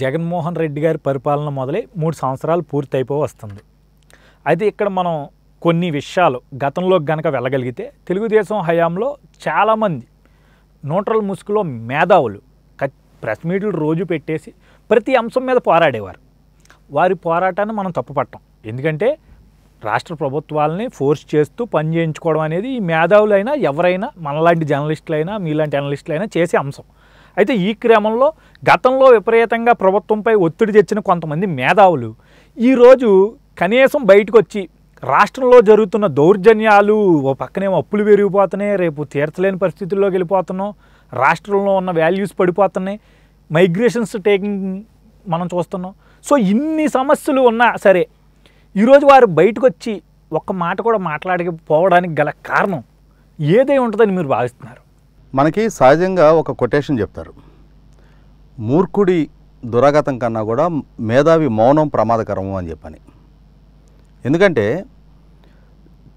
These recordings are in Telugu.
జగన్మోహన్ రెడ్డి గారి పరిపాలన మొదలై మూడు సంవత్సరాలు పూర్తయిపో వస్తుంది అయితే ఇక్కడ మనం కొన్ని విషయాలు గతంలోకి గనక వెళ్ళగలిగితే తెలుగుదేశం హయాంలో చాలామంది నూట్రల్ ముసుగులో మేధావులు ప్రెస్ మీట్లు రోజు పెట్టేసి ప్రతి అంశం మీద పోరాడేవారు వారి పోరాటాన్ని మనం తప్పుపట్టం ఎందుకంటే రాష్ట్ర ప్రభుత్వాలని ఫోర్స్ చేస్తూ పని చేయించుకోవడం అనేది ఈ మేధావులైనా ఎవరైనా మనలాంటి జర్నలిస్టులైనా మీలాంటి అనలిస్టులైనా చేసే అంశం అయితే ఈ క్రమంలో గతంలో విపరీతంగా ప్రభుత్వంపై ఒత్తిడి తెచ్చిన కొంతమంది మేధావులు ఈరోజు కనీసం బయటకు వచ్చి రాష్ట్రంలో జరుగుతున్న దౌర్జన్యాలు ఓ పక్కనేమో అప్పులు పెరిగిపోతున్నాయి రేపు తీర్చలేని పరిస్థితుల్లోకి వెళ్ళిపోతున్నాం రాష్ట్రంలో ఉన్న వాల్యూస్ పడిపోతున్నాయి మైగ్రేషన్స్ టేకింగ్ మనం చూస్తున్నాం సో ఇన్ని సమస్యలు ఉన్నా సరే ఈరోజు వారు బయటకు వచ్చి ఒక్క మాట కూడా మాట్లాడకపోవడానికి గల కారణం ఏదై ఉంటుందని మీరు భావిస్తున్నారు మనకి సహజంగా ఒక కొటేషన్ చెప్తారు మూర్ఖుడి దురాగతం కన్నా కూడా మేధావి మౌనం ప్రమాదకరము అని చెప్పని ఎందుకంటే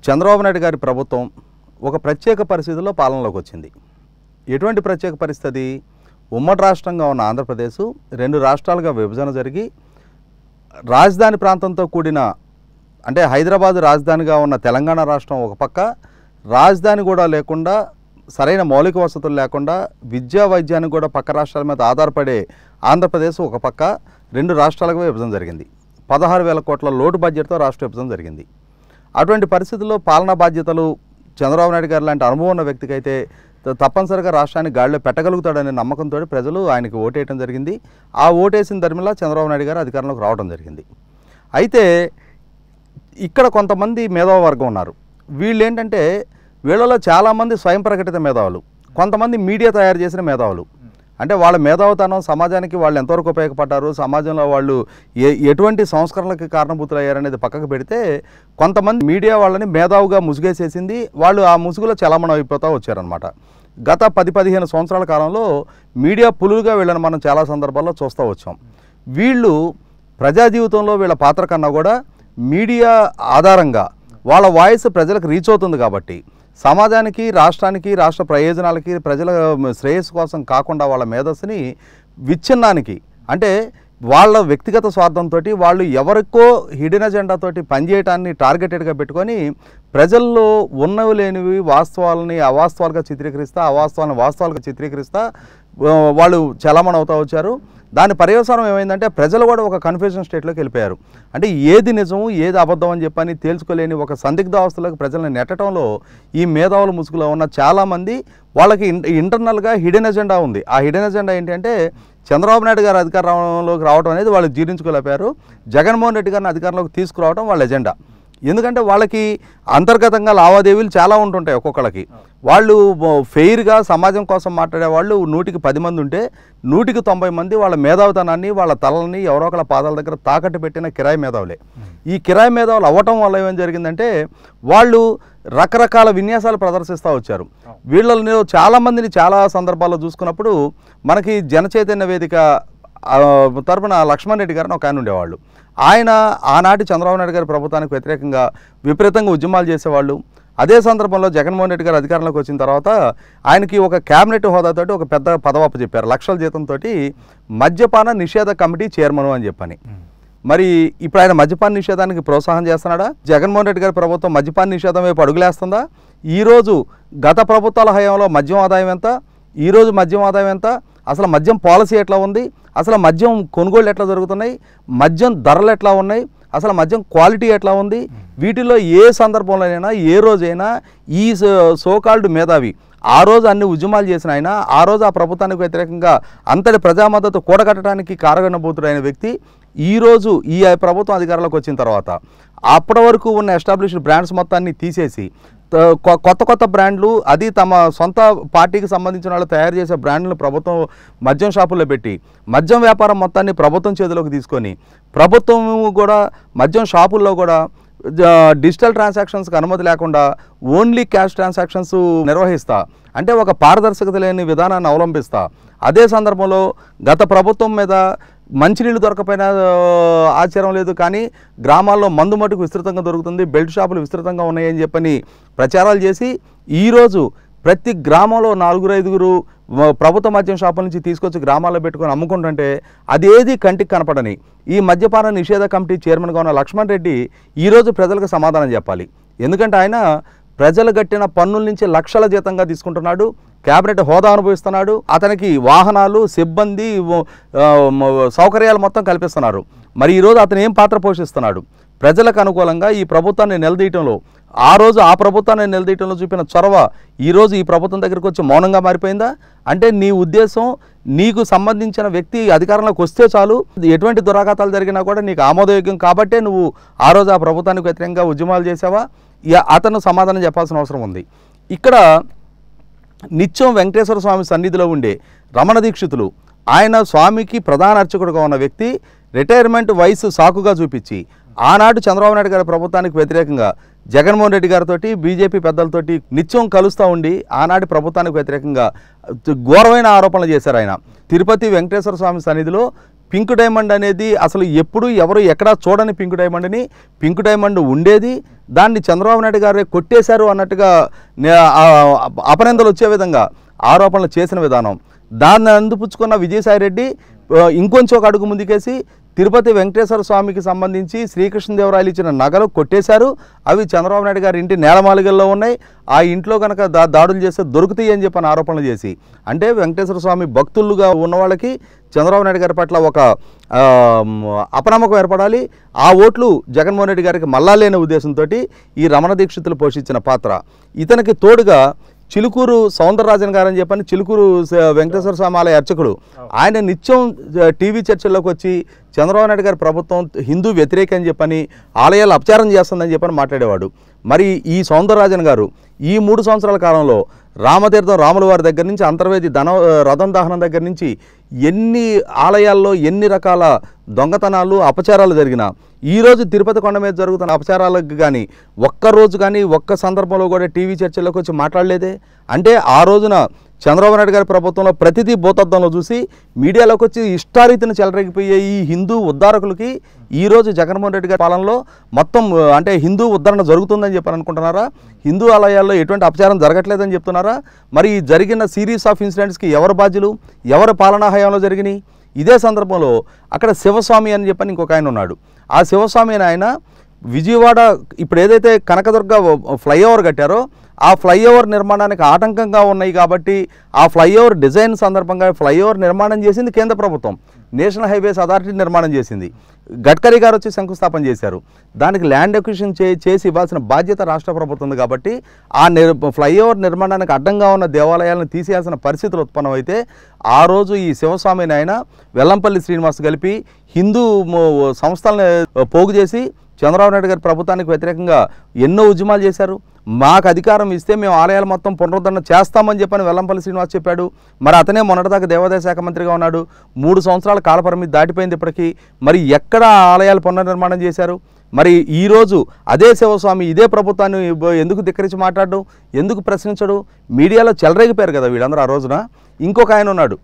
చంద్రబాబు నాయుడు గారి ప్రభుత్వం ఒక ప్రత్యేక పరిస్థితిలో పాలనలోకి వచ్చింది ఎటువంటి ప్రత్యేక పరిస్థితి ఉమ్మడి రాష్ట్రంగా ఉన్న ఆంధ్రప్రదేశ్ రెండు రాష్ట్రాలుగా విభజన జరిగి రాజధాని ప్రాంతంతో కూడిన అంటే హైదరాబాదు రాజధానిగా ఉన్న తెలంగాణ రాష్ట్రం ఒక పక్క రాజధాని కూడా లేకుండా సరైన మౌలిక వసతులు లేకుండా విద్యా వైద్యానికి కూడా పక్క రాష్ట్రాల మీద ఆధారపడే ఆంధ్రప్రదేశ్ ఒక పక్క రెండు రాష్ట్రాలకు విభజన జరిగింది పదహారు వేల కోట్ల లోటు బడ్జెట్తో రాష్ట్ర విభజన జరిగింది అటువంటి పరిస్థితుల్లో పాలనా బాధ్యతలు చంద్రబాబు నాయుడు గారు లాంటి అనుభవం ఉన్న వ్యక్తికి అయితే తప్పనిసరిగా రాష్ట్రాన్ని గాడిలో పెట్టగలుగుతాడనే నమ్మకంతో ప్రజలు ఆయనకి ఓటేయటం జరిగింది ఆ ఓటేసిన ధర్మిలా చంద్రబాబు నాయుడు గారు అధికారంలోకి రావడం జరిగింది అయితే ఇక్కడ కొంతమంది మేధావ వర్గం ఉన్నారు వీళ్ళు ఏంటంటే వీళ్ళలో చాలామంది స్వయం ప్రకటిత మేధావులు కొంతమంది మీడియా తయారు చేసిన మేధావులు అంటే వాళ్ళ మేధావుతనం సమాజానికి వాళ్ళు ఎంతవరకు ఉపయోగపడ్డారు సమాజంలో వాళ్ళు ఏ ఎటువంటి సంస్కరణలకు కారణభూతులు అనేది పక్కకు పెడితే కొంతమంది మీడియా వాళ్ళని మేధావుగా ముసుగేసేసింది వాళ్ళు ఆ ముసుగులో చలామణ అయిపోతూ వచ్చారనమాట గత పది పదిహేను సంవత్సరాల కాలంలో మీడియా పులులుగా వీళ్ళని మనం చాలా సందర్భాల్లో చూస్తూ వచ్చాం వీళ్ళు ప్రజా జీవితంలో వీళ్ళ పాత్ర కన్నా కూడా మీడియా ఆధారంగా వాళ్ళ వాయిస్ ప్రజలకు రీచ్ అవుతుంది కాబట్టి సమాజానికి రాష్ట్రానికి రాష్ట్ర ప్రయోజనాలకి ప్రజల శ్రేయస్సు కోసం కాకుండా వాళ్ళ మేధస్సుని విచ్ఛిన్నానికి అంటే వాళ్ళ వ్యక్తిగత స్వార్థంతో వాళ్ళు ఎవరికో హిడెన్ ఎజెండాతోటి పనిచేయటాన్ని టార్గెటెడ్గా పెట్టుకొని ప్రజల్లో ఉన్నవి లేనివి వాస్తవాలని అవాస్తవాలుగా చిత్రీకరిస్తా అవాస్తవాలను వాస్తవాలుగా చిత్రీకరిస్తా వాళ్ళు చలామణి అవుతూ వచ్చారు దాని పర్యవసానం ఏమైందంటే ప్రజలు కూడా ఒక కన్ఫ్యూజన్ స్టేట్లోకి వెళ్ళిపోయారు అంటే ఏది నిజం ఏది అబద్ధం అని చెప్పని తేల్చుకోలేని ఒక సందిగ్ధ అవస్థలకు ప్రజలను నెట్టడంలో ఈ మేధావుల ముసుగులో ఉన్న చాలామంది వాళ్ళకి ఇంటర్నల్గా హిడెన్ ఎజెండా ఉంది ఆ హిడెన్ ఎజెండా ఏంటంటే చంద్రబాబు నాయుడు గారు అధికారంలోకి రావడం అనేది వాళ్ళు జీర్ణించుకోలేపారు జగన్మోహన్ రెడ్డి గారిని అధికారంలోకి తీసుకురావడం వాళ్ళ ఎజెండా ఎందుకంటే వాళ్ళకి అంతర్గతంగా లావాదేవీలు చాలా ఉంటుంటాయి ఒక్కొక్కళ్ళకి వాళ్ళు ఫెయిర్గా సమాజం కోసం మాట్లాడే వాళ్ళు నూటికి పది మంది ఉంటే నూటికి తొంభై మంది వాళ్ళ మేధావితనాన్ని వాళ్ళ తలని ఎవరో ఒకళ్ళ పాదాల దగ్గర తాకట్టు పెట్టిన కిరాయి మేధావులే ఈ కిరాయి మేధావులు అవ్వటం వల్ల ఏమని జరిగిందంటే వాళ్ళు రకరకాల విన్యాసాలు ప్రదర్శిస్తూ వచ్చారు వీళ్ళని చాలామందిని చాలా సందర్భాల్లో చూసుకున్నప్పుడు మనకి జనచైతన్య వేదిక తరపున లక్ష్మణ్ రెడ్డి గారిని ఒక ఆయన ఉండేవాళ్ళు ఆయన ఆనాటి చంద్రబాబు నాయుడు గారి ప్రభుత్వానికి వ్యతిరేకంగా విపరీతంగా ఉద్యమాలు చేసేవాళ్ళు అదే సందర్భంలో జగన్మోహన్ రెడ్డి గారు అధికారంలోకి వచ్చిన తర్వాత ఆయనకి ఒక క్యాబినెట్ హోదాతో ఒక పెద్ద పదవాపు చెప్పారు లక్షల జీతంతో మద్యపాన నిషేధ కమిటీ చైర్మన్ అని చెప్పని మరి ఇప్పుడు ఆయన మద్యపాన నిషేధానికి ప్రోత్సాహం చేస్తున్నాడా జగన్మోహన్ రెడ్డి గారి ప్రభుత్వం మద్యపాన నిషేధం వైపు అడుగులేస్తుందా ఈరోజు గత ప్రభుత్వాల హయాంలో మద్యం ఆదాయం ఎంత ఈరోజు మద్యం ఆదాయం ఎంత అసలు మద్యం పాలసీ ఎట్లా ఉంది అసలు మద్యం కొనుగోళ్ళు ఎట్లా జరుగుతున్నాయి మద్యం ధరలు ఎట్లా ఉన్నాయి అసలు మద్యం క్వాలిటీ ఎట్లా ఉంది వీటిలో ఏ సందర్భంలోనైనా ఏ రోజైనా ఈ సోకాల్డ్ మేధావి ఆ రోజు అన్ని ఉద్యమాలు చేసిన ఆయన ఆ రోజు ఆ ప్రభుత్వానికి వ్యతిరేకంగా అంతటి ప్రజామద్దతు కూడగట్టడానికి కారగనబోతుడైన వ్యక్తి ఈరోజు ఈ ప్రభుత్వం అధికారంలోకి వచ్చిన తర్వాత అప్పటి వరకు ఉన్న ఎస్టాబ్లిష్డ్ బ్రాండ్స్ మొత్తాన్ని తీసేసి కొత్త కొత్త బ్రాండ్లు అది తమ సొంత పార్టీకి సంబంధించిన వాళ్ళు తయారు చేసే బ్రాండ్లను ప్రభుత్వం మద్యం షాపుల్లో పెట్టి మద్యం వ్యాపారం మొత్తాన్ని ప్రభుత్వం చేతిలోకి తీసుకొని ప్రభుత్వం కూడా మద్యం షాపుల్లో కూడా డిజిటల్ ట్రాన్సాక్షన్స్కి అనుమతి లేకుండా ఓన్లీ క్యాష్ ట్రాన్సాక్షన్స్ నిర్వహిస్తా అంటే ఒక పారదర్శకత లేని విధానాన్ని అవలంబిస్తా అదే సందర్భంలో గత ప్రభుత్వం మీద మంచినీళ్ళు దొరకపోయినా ఆశ్చర్యం లేదు కానీ గ్రామాల్లో మందు మటుకు విస్తృతంగా దొరుకుతుంది బెల్ట్ షాపులు విస్తృతంగా ఉన్నాయని చెప్పని ప్రచారాలు చేసి ఈరోజు ప్రతి గ్రామంలో నాలుగురు ఐదుగురు ప్రభుత్వ మద్యం షాపుల నుంచి తీసుకొచ్చి గ్రామాల్లో పెట్టుకొని అమ్ముకుంటుంటే అదేది కంటికి కనపడని ఈ మద్యపాన నిషేధ కమిటీ చైర్మన్గా ఉన్న లక్ష్మణ్ రెడ్డి ఈరోజు ప్రజలకు సమాధానం చెప్పాలి ఎందుకంటే ఆయన ప్రజలు కట్టిన పన్నుల నుంచి లక్షల జీతంగా తీసుకుంటున్నాడు క్యాబినెట్ హోదా అనుభవిస్తున్నాడు అతనికి వాహనాలు సిబ్బంది సౌకర్యాలు మొత్తం కల్పిస్తున్నారు మరి ఈరోజు అతను ఏం పాత్ర పోషిస్తున్నాడు ప్రజలకు అనుకూలంగా ఈ ప్రభుత్వాన్ని నిలదీయటంలో ఆ రోజు ఆ ప్రభుత్వాన్ని నిలదీయటంలో చూపిన చొరవ ఈరోజు ఈ ప్రభుత్వం దగ్గరికి వచ్చి మౌనంగా మారిపోయిందా అంటే నీ ఉద్దేశం నీకు సంబంధించిన వ్యక్తి అధికారంలోకి వస్తే చాలు ఎటువంటి దురాఘాతాలు జరిగినా కూడా నీకు ఆమోదయోగ్యం కాబట్టే నువ్వు ఆ రోజు ఆ ప్రభుత్వానికి వ్యతిరేకంగా ఉద్యమాలు చేసావా అతను సమాధానం చెప్పాల్సిన అవసరం ఉంది ఇక్కడ నిత్యం వెంకటేశ్వర స్వామి సన్నిధిలో ఉండే రమణ దీక్షితులు ఆయన స్వామికి ప్రధాన అర్చకుడుగా ఉన్న వ్యక్తి రిటైర్మెంట్ వయసు సాకుగా చూపించి ఆనాడు చంద్రబాబు నాయుడు గారి ప్రభుత్వానికి వ్యతిరేకంగా జగన్మోహన్ రెడ్డి గారితోటి బీజేపీ పెద్దలతోటి నిత్యం కలుస్తూ ఉండి ఆనాటి ప్రభుత్వానికి వ్యతిరేకంగా ఘోరమైన ఆరోపణలు చేశారు ఆయన తిరుపతి వెంకటేశ్వర స్వామి సన్నిధిలో పింక్ డైమండ్ అనేది అసలు ఎప్పుడు ఎవరు ఎక్కడా చూడని పింక్ డైమండ్ని పింక్ డైమండ్ ఉండేది దాన్ని చంద్రబాబు నాయుడు గారే కొట్టేశారు అన్నట్టుగా అపనందలు వచ్చే విధంగా ఆరోపణలు చేసిన విధానం దాన్ని అందుపుచ్చుకున్న విజయసాయి రెడ్డి ఇంకొంచెం ఒక అడుగు ముందుకేసి తిరుపతి వెంకటేశ్వర స్వామికి సంబంధించి శ్రీకృష్ణదేవరాయలు ఇచ్చిన నగలు కొట్టేశారు అవి చంద్రబాబు నాయుడు గారి ఇంటి నేలమాలిగల్లో ఉన్నాయి ఆ ఇంట్లో కనుక దా దాడులు చేస్తే దొరుకుతాయి అని చెప్పని ఆరోపణలు చేసి అంటే వెంకటేశ్వర స్వామి భక్తులుగా ఉన్న వాళ్ళకి చంద్రబాబు నాయుడు గారి పట్ల ఒక అపనమ్మకం ఏర్పడాలి ఆ ఓట్లు జగన్మోహన్ రెడ్డి గారికి మళ్ళా లేని ఉద్దేశంతో ఈ రమణ దీక్షితులు పోషించిన పాత్ర ఇతనికి తోడుగా చిలుకూరు సౌందరరాజన్ గారు అని చెప్పని చిలుకూరు వెంకటేశ్వర స్వామి ఆలయ అర్చకుడు ఆయన నిత్యం టీవీ చర్చల్లోకి వచ్చి చంద్రబాబు నాయుడు గారి ప్రభుత్వం హిందూ వ్యతిరేక అని చెప్పని ఆలయాలు అపచారం చేస్తుందని చెప్పని మాట్లాడేవాడు మరి ఈ సౌందరరాజన్ గారు ఈ మూడు సంవత్సరాల కాలంలో రామతీర్థం రాముల వారి దగ్గర నుంచి అంతర్వేది ధన రథం దహనం దగ్గర నుంచి ఎన్ని ఆలయాల్లో ఎన్ని రకాల దొంగతనాలు అపచారాలు జరిగినా ఈరోజు తిరుపతి కొండ మీద జరుగుతున్న అపచారాలకు కానీ ఒక్కరోజు కానీ ఒక్క సందర్భంలో కూడా టీవీ చర్చలకు వచ్చి మాట్లాడలేదే అంటే ఆ రోజున చంద్రబాబు నాయుడు గారి ప్రభుత్వంలో ప్రతిదీ భూతత్వంలో చూసి మీడియాలోకి వచ్చి ఇష్టారీతిని చెలరేగిపోయే ఈ హిందూ ఉద్ధారకులకి ఈరోజు జగన్మోహన్ రెడ్డి గారి పాలనలో మొత్తం అంటే హిందూ ఉద్ధరణ జరుగుతుందని చెప్పని అనుకుంటున్నారా హిందూ ఆలయాల్లో ఎటువంటి అపచారం జరగట్లేదని చెప్తున్నారా మరి జరిగిన సిరీస్ ఆఫ్ ఇన్సిడెంట్స్కి ఎవరు బాధ్యులు ఎవరు పాలనా హయాంలో జరిగినాయి ఇదే సందర్భంలో అక్కడ శివస్వామి అని చెప్పని ఇంకొక ఆయన ఉన్నాడు ఆ శివస్వామి అని ఆయన విజయవాడ ఇప్పుడు ఏదైతే కనకదుర్గ ఫ్లైఓవర్ కట్టారో ఆ ఫ్లైఓవర్ నిర్మాణానికి ఆటంకంగా ఉన్నాయి కాబట్టి ఆ ఫ్లైఓవర్ డిజైన్ సందర్భంగా ఫ్లైఓవర్ నిర్మాణం చేసింది కేంద్ర ప్రభుత్వం నేషనల్ హైవేస్ అథారిటీ నిర్మాణం చేసింది గడ్కరీ గారు వచ్చి శంకుస్థాపన చేశారు దానికి ల్యాండ్ ఎక్విషన్ చే చేసి ఇవ్వాల్సిన బాధ్యత రాష్ట్ర ప్రభుత్వం ఉంది కాబట్టి ఆ నిర్ ఫ్లైఓవర్ నిర్మాణానికి అడ్డంగా ఉన్న దేవాలయాలను తీసేయాల్సిన పరిస్థితులు ఉత్పన్నమైతే ఆ రోజు ఈ శివస్వామిని ఆయన వెల్లంపల్లి శ్రీనివాస్ కలిపి హిందూ సంస్థలను పోగు చేసి చంద్రబాబు నాయుడు గారి ప్రభుత్వానికి వ్యతిరేకంగా ఎన్నో ఉద్యమాలు చేశారు మాకు అధికారం ఇస్తే మేము ఆలయాలు మొత్తం పునరుద్ధరణ చేస్తామని చెప్పని వెల్లంపల్లి శ్రీనివాస్ చెప్పాడు మరి అతనే మొన్నటిదాకా దేవాదాయ శాఖ మంత్రిగా ఉన్నాడు మూడు సంవత్సరాల కాలపరిమితి దాటిపోయింది ఇప్పటికీ మరి ఎక్కడ ఆలయాలు పునర్నిర్మాణం చేశారు మరి ఈరోజు అదే శివస్వామి ఇదే ప్రభుత్వాన్ని ఎందుకు ధిక్కరించి మాట్లాడడం ఎందుకు ప్రశ్నించడు మీడియాలో చెలరేగిపోయారు కదా వీళ్ళందరూ ఆ రోజున ఇంకొక ఆయన ఉన్నాడు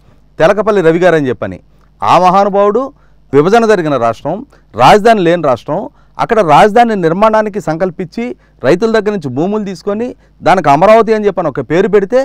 తెలకపల్లి రవి గారు అని చెప్పని ఆ మహానుభావుడు విభజన జరిగిన రాష్ట్రం రాజధాని లేని రాష్ట్రం అక్కడ రాజధాని నిర్మాణానికి సంకల్పించి రైతుల దగ్గర నుంచి భూములు తీసుకొని దానికి అమరావతి అని చెప్పని ఒక పేరు పెడితే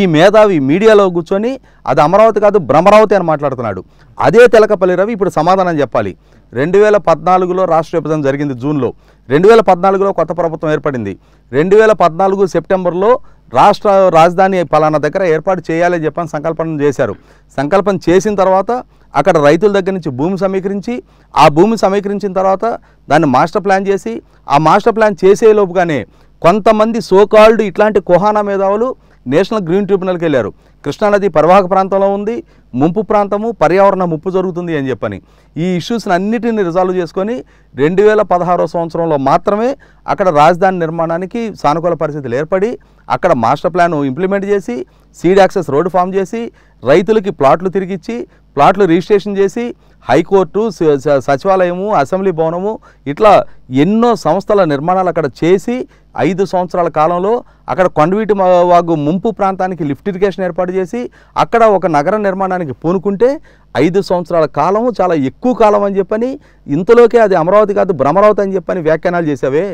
ఈ మేధావి మీడియాలో కూర్చొని అది అమరావతి కాదు భ్రమరావతి అని మాట్లాడుతున్నాడు అదే తెలకపల్లి రవి ఇప్పుడు సమాధానం చెప్పాలి రెండు వేల పద్నాలుగులో రాష్ట్ర విభజన జరిగింది జూన్లో రెండు వేల పద్నాలుగులో కొత్త ప్రభుత్వం ఏర్పడింది రెండు వేల పద్నాలుగు సెప్టెంబర్లో రాష్ట్ర రాజధాని పలానా దగ్గర ఏర్పాటు చేయాలని చెప్పని సంకల్పన చేశారు సంకల్పం చేసిన తర్వాత అక్కడ రైతుల దగ్గర నుంచి భూమి సమీకరించి ఆ భూమి సమీకరించిన తర్వాత దాన్ని మాస్టర్ ప్లాన్ చేసి ఆ మాస్టర్ ప్లాన్ చేసే లోపుగానే కొంతమంది సోకాల్డ్ ఇట్లాంటి కుహానా మేధావులు నేషనల్ గ్రీన్ ట్రిబ్యునల్కి వెళ్ళారు కృష్ణానది పరివాహక ప్రాంతంలో ఉంది ముంపు ప్రాంతము పర్యావరణ ముప్పు జరుగుతుంది అని చెప్పని ఈ ఇష్యూస్ని అన్నిటిని రిజాల్వ్ చేసుకొని రెండు వేల పదహారో సంవత్సరంలో మాత్రమే అక్కడ రాజధాని నిర్మాణానికి సానుకూల పరిస్థితులు ఏర్పడి అక్కడ మాస్టర్ ప్లాన్ ఇంప్లిమెంట్ చేసి సీడ్ యాక్సెస్ రోడ్డు ఫామ్ చేసి రైతులకి ప్లాట్లు తిరిగిచ్చి ప్లాట్లు రిజిస్ట్రేషన్ చేసి హైకోర్టు సచివాలయము అసెంబ్లీ భవనము ఇట్లా ఎన్నో సంస్థల నిర్మాణాలు అక్కడ చేసి ఐదు సంవత్సరాల కాలంలో అక్కడ కొండవీటి వాగు ముంపు ప్రాంతానికి లిఫ్ట్ ఇరిగేషన్ ఏర్పాటు చేసి అక్కడ ఒక నగర నిర్మాణానికి పూనుకుంటే ఐదు సంవత్సరాల కాలం చాలా ఎక్కువ కాలం అని చెప్పని ఇంతలోకే అది అమరావతి కాదు భ్రమరావతి అని చెప్పని వ్యాఖ్యానాలు చేసావే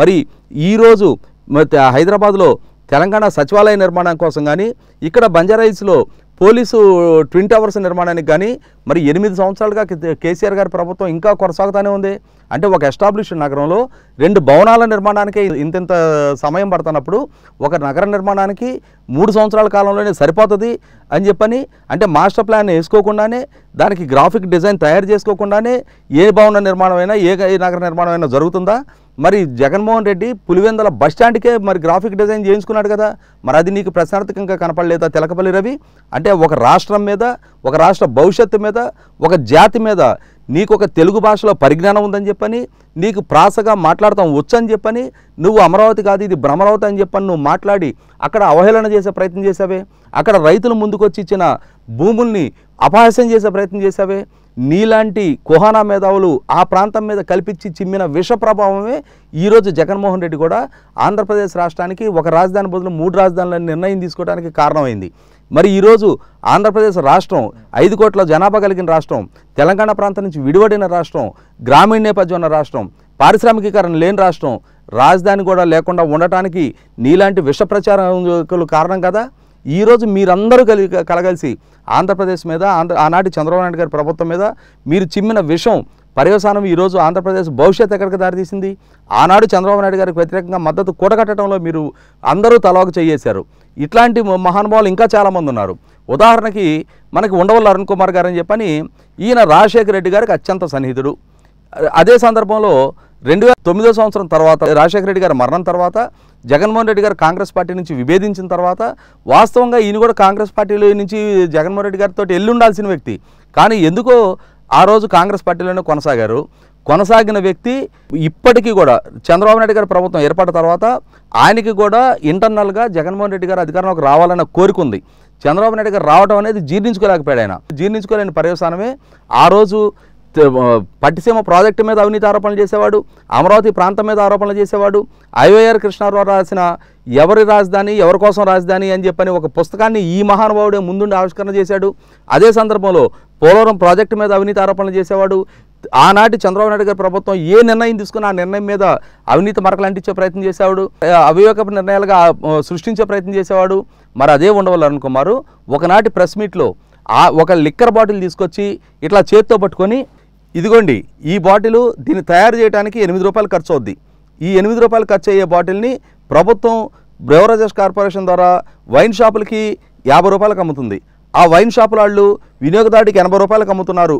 మరి ఈరోజు హైదరాబాద్లో తెలంగాణ సచివాలయ నిర్మాణం కోసం కానీ ఇక్కడ బంజారాయిస్లో పోలీసు ట్విన్ టవర్స్ నిర్మాణానికి కానీ మరి ఎనిమిది సంవత్సరాలుగా కేసీఆర్ గారి ప్రభుత్వం ఇంకా కొనసాగుతూనే ఉంది అంటే ఒక ఎస్టాబ్లిష్డ్ నగరంలో రెండు భవనాల నిర్మాణానికే ఇంతింత సమయం పడుతున్నప్పుడు ఒక నగర నిర్మాణానికి మూడు సంవత్సరాల కాలంలోనే సరిపోతుంది అని చెప్పని అంటే మాస్టర్ ప్లాన్ వేసుకోకుండానే దానికి గ్రాఫిక్ డిజైన్ తయారు చేసుకోకుండానే ఏ భవన నిర్మాణమైనా ఏ నగర నిర్మాణమైనా జరుగుతుందా మరి జగన్మోహన్ రెడ్డి పులివెందల బస్ స్టాండ్కే మరి గ్రాఫిక్ డిజైన్ చేయించుకున్నాడు కదా మరి అది నీకు ప్రశ్నార్థకంగా కనపడలేదా తెలకపల్లి రవి అంటే ఒక రాష్ట్రం మీద ఒక రాష్ట్ర భవిష్యత్తు మీద ఒక జాతి మీద నీకు ఒక తెలుగు భాషలో పరిజ్ఞానం ఉందని చెప్పని నీకు ప్రాసగా మాట్లాడతాం వచ్చని చెప్పని నువ్వు అమరావతి కాదు ఇది భ్రమరావతి అని చెప్పని నువ్వు మాట్లాడి అక్కడ అవహేళన చేసే ప్రయత్నం చేసావే అక్కడ రైతులు ముందుకొచ్చి ఇచ్చిన భూముల్ని అపహాస్యం చేసే ప్రయత్నం చేసావే నీలాంటి కుహానా మేధావులు ఆ ప్రాంతం మీద కల్పించి చిమ్మిన విష ప్రభావమే ఈరోజు జగన్మోహన్ రెడ్డి కూడా ఆంధ్రప్రదేశ్ రాష్ట్రానికి ఒక రాజధాని బదులు మూడు రాజధానులను నిర్ణయం తీసుకోవడానికి కారణమైంది మరి ఈరోజు ఆంధ్రప్రదేశ్ రాష్ట్రం ఐదు కోట్ల జనాభా కలిగిన రాష్ట్రం తెలంగాణ ప్రాంతం నుంచి విడివడిన రాష్ట్రం గ్రామీణ నేపథ్యం ఉన్న రాష్ట్రం పారిశ్రామికీకరణ లేని రాష్ట్రం రాజధాని కూడా లేకుండా ఉండటానికి నీలాంటి విష ప్రచారం కారణం కదా ఈరోజు మీరందరూ కలి కలగలిసి ఆంధ్రప్రదేశ్ మీద ఆంధ్ర ఆనాటి చంద్రబాబు నాయుడు గారి ప్రభుత్వం మీద మీరు చిమ్మిన విషం పర్యవసానం ఈరోజు ఆంధ్రప్రదేశ్ భవిష్యత్ ఎక్కడికి దారితీసింది ఆనాడు చంద్రబాబు నాయుడు గారికి వ్యతిరేకంగా మద్దతు కూడగట్టడంలో మీరు అందరూ తలవాకు చేయేశారు ఇట్లాంటి మహానుభావులు ఇంకా చాలామంది ఉన్నారు ఉదాహరణకి మనకి ఉండవల్లి అరుణ్ కుమార్ గారు అని చెప్పని ఈయన రాజశేఖర రెడ్డి గారికి అత్యంత సన్నిహితుడు అదే సందర్భంలో రెండు వేల తొమ్మిదో సంవత్సరం తర్వాత రాజశేఖర రెడ్డి గారి మరణం తర్వాత జగన్మోహన్ రెడ్డి గారు కాంగ్రెస్ పార్టీ నుంచి విభేదించిన తర్వాత వాస్తవంగా ఈయన కూడా కాంగ్రెస్ పార్టీలో నుంచి జగన్మోహన్ రెడ్డి గారితో వెళ్ళి ఉండాల్సిన వ్యక్తి కానీ ఎందుకో ఆ రోజు కాంగ్రెస్ పార్టీలోనే కొనసాగారు కొనసాగిన వ్యక్తి ఇప్పటికీ కూడా చంద్రబాబు నాయుడు గారి ప్రభుత్వం ఏర్పడిన తర్వాత ఆయనకి కూడా ఇంటర్నల్గా జగన్మోహన్ రెడ్డి గారు అధికారంలోకి రావాలన్న కోరిక ఉంది చంద్రబాబు నాయుడు గారు రావడం అనేది జీర్ణించుకోలేకపోయాడు ఆయన జీర్ణించుకోలేని పర్యవసానమే ఆ రోజు పట్టిసీమ ప్రాజెక్టు మీద అవినీతి ఆరోపణలు చేసేవాడు అమరావతి ప్రాంతం మీద ఆరోపణలు చేసేవాడు ఐవైఆర్ కృష్ణారావు రాసిన ఎవరి రాజధాని ఎవరి కోసం రాజధాని అని చెప్పని ఒక పుస్తకాన్ని ఈ మహానుభావుడే ముందుండి ఆవిష్కరణ చేశాడు అదే సందర్భంలో పోలవరం ప్రాజెక్టు మీద అవినీతి ఆరోపణలు చేసేవాడు ఆనాటి చంద్రబాబు నాయుడు గారి ప్రభుత్వం ఏ నిర్ణయం తీసుకుని ఆ నిర్ణయం మీద అవినీతి మరకలు అంటించే ప్రయత్నం చేసేవాడు అవివేకపు నిర్ణయాలుగా సృష్టించే ప్రయత్నం చేసేవాడు మరి అదే ఉండవాలి అనుకుమారు ఒకనాటి ప్రెస్ మీట్లో ఒక లిక్కర్ బాటిల్ తీసుకొచ్చి ఇట్లా చేత్తో పట్టుకొని ఇదిగోండి ఈ బాటిల్ దీన్ని తయారు చేయడానికి ఎనిమిది రూపాయలు ఖర్చు అవుద్ది ఈ ఎనిమిది రూపాయలు ఖర్చు అయ్యే బాటిల్ని ప్రభుత్వం బ్రెవరేజెస్ కార్పొరేషన్ ద్వారా వైన్ షాపులకి యాభై రూపాయలకు అమ్ముతుంది ఆ వైన్ షాపుల వాళ్ళు వినియోగదారుడికి ఎనభై రూపాయలకు అమ్ముతున్నారు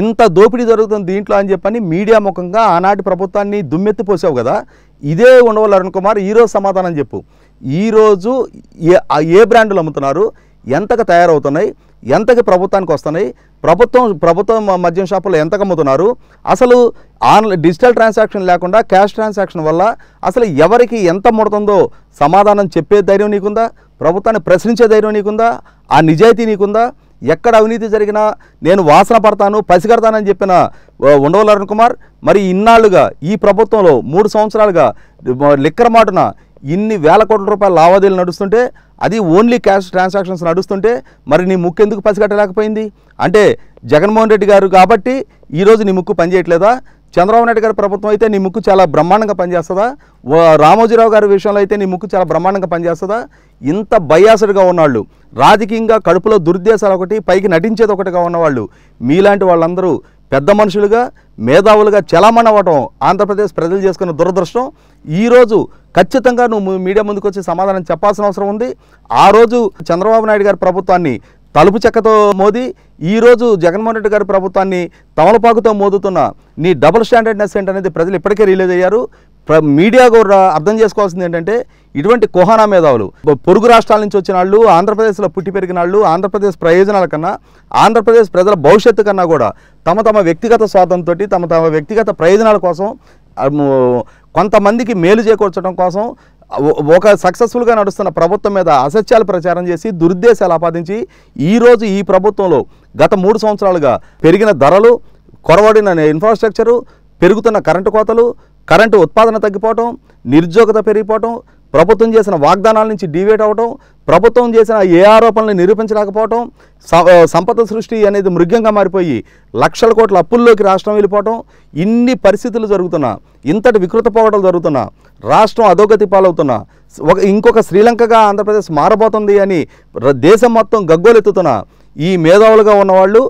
ఇంత దోపిడీ జరుగుతుంది దీంట్లో అని చెప్పని మీడియా ముఖంగా ఆనాటి ప్రభుత్వాన్ని పోసావు కదా ఇదే ఉండవల్ అరుణ్ కుమార్ ఈరోజు సమాధానం చెప్పు ఈరోజు ఏ ఏ బ్రాండులు అమ్ముతున్నారు ఎంతగా తయారవుతున్నాయి ఎంతకి ప్రభుత్వానికి వస్తున్నాయి ప్రభుత్వం ప్రభుత్వం మద్యం షాపులు ఎంతకు అమ్ముతున్నారు అసలు ఆన్లైన్ డిజిటల్ ట్రాన్సాక్షన్ లేకుండా క్యాష్ ట్రాన్సాక్షన్ వల్ల అసలు ఎవరికి ఎంత ముడుతుందో సమాధానం చెప్పే ధైర్యం నీకుందా ప్రభుత్వాన్ని ప్రశ్నించే ధైర్యం నీకుందా ఆ నిజాయితీ నీకుందా ఎక్కడ అవినీతి జరిగినా నేను వాసన పడతాను పసిగడతానని చెప్పిన ఉండవల్ అరుణ్ కుమార్ మరి ఇన్నాళ్ళుగా ఈ ప్రభుత్వంలో మూడు సంవత్సరాలుగా లిక్కర్ మాటున ఇన్ని వేల కోట్ల రూపాయల లావాదేవీలు నడుస్తుంటే అది ఓన్లీ క్యాష్ ట్రాన్సాక్షన్స్ నడుస్తుంటే మరి నీ ముక్కు ఎందుకు పసిగట్టలేకపోయింది అంటే జగన్మోహన్ రెడ్డి గారు కాబట్టి ఈరోజు నీ ముక్కు పనిచేయట్లేదా చంద్రబాబు నాయుడు గారి ప్రభుత్వం అయితే నీ ముక్కు చాలా బ్రహ్మాండంగా పనిచేస్తుందా రామోజీరావు గారి విషయంలో అయితే నీ ముక్కు చాలా బ్రహ్మాండంగా పనిచేస్తుందా ఇంత బయాసడ్గా ఉన్నవాళ్ళు రాజకీయంగా కడుపులో దుర్దేశాలు ఒకటి పైకి నటించేది ఒకటిగా ఉన్నవాళ్ళు మీలాంటి వాళ్ళందరూ పెద్ద మనుషులుగా మేధావులుగా చలామణి అవ్వటం ఆంధ్రప్రదేశ్ ప్రజలు చేసుకున్న దురదృష్టం ఈరోజు ఖచ్చితంగా నువ్వు మీడియా ముందుకు వచ్చి సమాధానం చెప్పాల్సిన అవసరం ఉంది ఆ రోజు చంద్రబాబు నాయుడు గారి ప్రభుత్వాన్ని తలుపు చెక్కతో మోదీ ఈరోజు జగన్మోహన్ రెడ్డి గారి ప్రభుత్వాన్ని తమలపాకుతో మోదుతున్న నీ డబుల్ స్టాండర్డ్నెస్ ఏంటనేది ప్రజలు ఇప్పటికే రిలీజ్ అయ్యారు మీడియా కూడా అర్థం చేసుకోవాల్సింది ఏంటంటే ఇటువంటి కుహానా మేధావులు పొరుగు రాష్ట్రాల నుంచి వచ్చిన వాళ్ళు ఆంధ్రప్రదేశ్లో పుట్టి పెరిగిన వాళ్ళు ఆంధ్రప్రదేశ్ ప్రయోజనాల కన్నా ఆంధ్రప్రదేశ్ ప్రజల భవిష్యత్తు కన్నా కూడా తమ తమ వ్యక్తిగత స్వార్థంతో తమ తమ వ్యక్తిగత ప్రయోజనాల కోసం కొంతమందికి మేలు చేకూర్చడం కోసం ఒక సక్సెస్ఫుల్గా నడుస్తున్న ప్రభుత్వం మీద అసత్యాలు ప్రచారం చేసి దురుద్దేశాలు ఆపాదించి ఈరోజు ఈ ప్రభుత్వంలో గత మూడు సంవత్సరాలుగా పెరిగిన ధరలు కొరవడిన ఇన్ఫ్రాస్ట్రక్చరు పెరుగుతున్న కరెంటు కోతలు కరెంటు ఉత్పాదన తగ్గిపోవటం నిరుద్యోగత పెరిగిపోవటం ప్రభుత్వం చేసిన వాగ్దానాల నుంచి డివేట్ అవ్వటం ప్రభుత్వం చేసిన ఏ ఆరోపణలు నిరూపించలేకపోవటం సంపద సృష్టి అనేది మృగ్యంగా మారిపోయి లక్షల కోట్ల అప్పుల్లోకి రాష్ట్రం వెళ్ళిపోవటం ఇన్ని పరిస్థితులు జరుగుతున్నా ఇంతటి వికృత పోవటం జరుగుతున్నా రాష్ట్రం అధోగతి పాలవుతున్నా ఒక ఇంకొక శ్రీలంకగా ఆంధ్రప్రదేశ్ మారబోతుంది అని దేశం మొత్తం గగ్గోలెత్తుతున్నా ఈ మేధావులుగా ఉన్నవాళ్ళు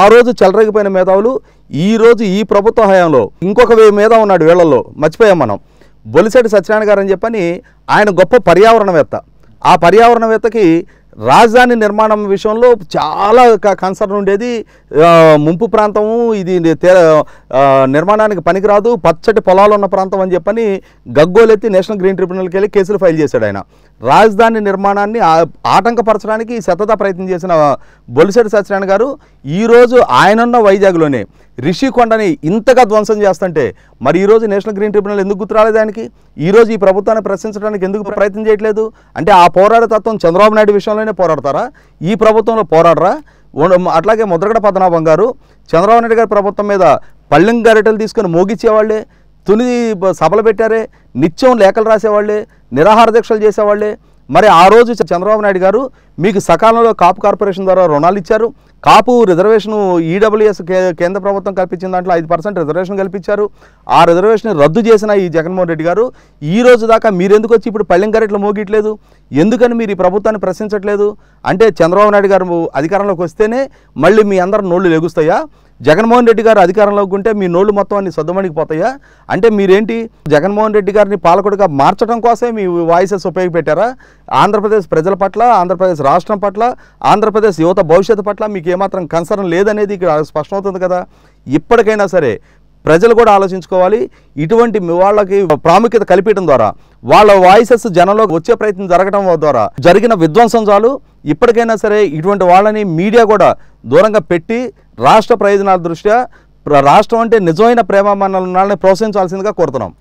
ఆ రోజు చెలరగిపోయిన మేధావులు ఈరోజు ఈ ప్రభుత్వ హయాంలో ఇంకొక వే మీద ఉన్నాడు వీళ్ళల్లో మర్చిపోయాం మనం బొలిసెటి సత్యనారాయణ గారు అని చెప్పని ఆయన గొప్ప పర్యావరణవేత్త ఆ పర్యావరణవేత్తకి రాజధాని నిర్మాణం విషయంలో చాలా కన్సర్న్ ఉండేది ముంపు ప్రాంతము ఇది నిర్మాణానికి పనికిరాదు పచ్చటి పొలాలు ఉన్న ప్రాంతం అని చెప్పని గగ్గోలెత్తి నేషనల్ గ్రీన్ ట్రిబ్యునల్కి వెళ్ళి కేసులు ఫైల్ చేశాడు ఆయన రాజధాని నిర్మాణాన్ని ఆటంకపరచడానికి సతత ప్రయత్నం చేసిన బొలిసెట్టి సత్యనారాయణ గారు ఈరోజు ఆయనన్న వైజాగ్లోనే రిషికొండని ఇంతగా ధ్వంసం చేస్తుంటే మరి ఈరోజు నేషనల్ గ్రీన్ ట్రిబ్యునల్ ఎందుకు గుర్తురాలేదు ఆయనకి ఈరోజు ఈ ప్రభుత్వాన్ని ప్రశ్నించడానికి ఎందుకు ప్రయత్నం చేయట్లేదు అంటే ఆ పోరాడతత్వం తత్వం చంద్రబాబు నాయుడు విషయంలోనే పోరాడతారా ఈ ప్రభుత్వంలో పోరాడరా అట్లాగే ముద్రగడ పద్మనాభం గారు చంద్రబాబు నాయుడు గారి ప్రభుత్వం మీద పళ్ళెం గరిటలు తీసుకొని మోగిచ్చేవాళ్ళే తుని సభలు పెట్టారే నిత్యం లేఖలు రాసేవాళ్ళే నిరాహార దీక్షలు చేసేవాళ్ళే మరి ఆ రోజు చంద్రబాబు నాయుడు గారు మీకు సకాలంలో కాపు కార్పొరేషన్ ద్వారా రుణాలు ఇచ్చారు కాపు రిజర్వేషన్ ఈడబ్ల్యూఎస్ కేంద్ర ప్రభుత్వం కల్పించిన దాంట్లో ఐదు పర్సెంట్ రిజర్వేషన్ కల్పించారు ఆ రిజర్వేషన్ రద్దు చేసిన ఈ జగన్మోహన్ రెడ్డి గారు ఈ రోజు దాకా మీరు ఎందుకు వచ్చి ఇప్పుడు పళ్ళెం గరెట్లు మోగిట్లేదు ఎందుకని మీరు ఈ ప్రభుత్వాన్ని ప్రశ్నించట్లేదు అంటే చంద్రబాబు నాయుడు గారు అధికారంలోకి వస్తేనే మళ్ళీ మీ అందరూ నోళ్ళు లెగుస్తాయా జగన్మోహన్ రెడ్డి గారు అధికారంలోకి ఉంటే మీ నోళ్ళు మొత్తం అన్ని పోతాయా అంటే మీరేంటి జగన్మోహన్ రెడ్డి గారిని పాలకుడిగా మార్చడం కోసమే మీ వాయిసెస్ ఉపయోగపెట్టారా ఆంధ్రప్రదేశ్ ప్రజల పట్ల ఆంధ్రప్రదేశ్ రాష్ట్రం పట్ల ఆంధ్రప్రదేశ్ యువత భవిష్యత్తు పట్ల మీకు ఏమాత్రం కన్సర్న్ లేదనేది ఇక్కడ స్పష్టమవుతుంది కదా ఇప్పటికైనా సరే ప్రజలు కూడా ఆలోచించుకోవాలి ఇటువంటి వాళ్ళకి ప్రాముఖ్యత కల్పించడం ద్వారా వాళ్ళ వాయిసెస్ జనంలోకి వచ్చే ప్రయత్నం జరగడం ద్వారా జరిగిన విధ్వంసం చాలు ఇప్పటికైనా సరే ఇటువంటి వాళ్ళని మీడియా కూడా దూరంగా పెట్టి రాష్ట్ర ప్రయోజనాల దృష్ట్యా రాష్ట్రం అంటే నిజమైన ప్రేమ మనల్ని ప్రోత్సహించాల్సిందిగా కోరుతున్నాం